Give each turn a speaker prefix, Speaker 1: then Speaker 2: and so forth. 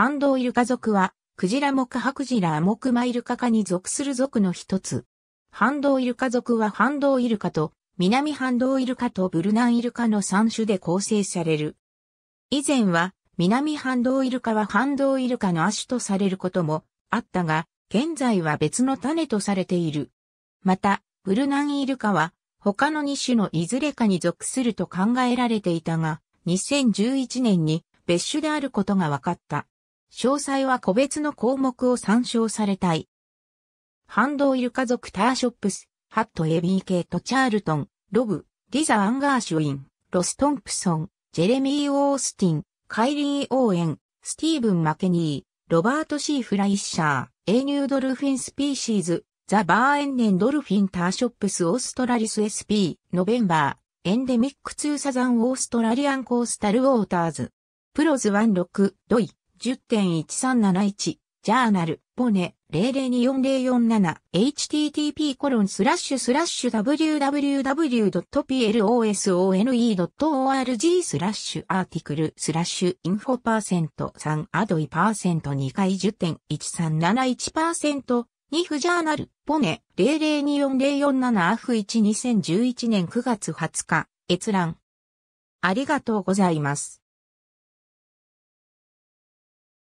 Speaker 1: ハンドウイルカ属は、クジラ目ハクジラ目マイルカ科に属する属の一つ。ハンドウイルカ属はハンドウイルカと、南ハンドウイルカとブルナンイルカの3種で構成される。以前は、南ハンドウイルカはハンドウイルカの亜種とされることもあったが、現在は別の種とされている。また、ブルナンイルカは、他の2種のいずれかに属すると考えられていたが、2011年に別種であることが分かった。詳細は個別の項目を参照されたい。ハンドイル家族ターショップス、ハットエーケ k とチャールトン、ロブ、リザ・アンガーシュイン、ロス・トンプソン、ジェレミー・オースティン、カイリー・オーエン、スティーブン・マケニー、ロバート・シー・フライッシャー、エーニュードルフィン・スピーシーズ、ザ・バーエンネンドルフィン・ターショップス・オーストラリス SP、ノベンバー、エンデミック・ツー・サザン・オーストラリアン・コースタル・ウォーターズ、プロズ1ク、ドイ、10.1371、ジャーナル、ポネ、0 0 2 4 0 4 7 http コロンスラッシュスラッシュ www.plosone.org スラッシュアーティクルスラッシュインフォパーセント3アドイパーセント2回10.1371%ニフジャーナル、ポネ、0 0 2 4 0 4 7アフ1 2011年9月20日、閲覧。ありがとうございます。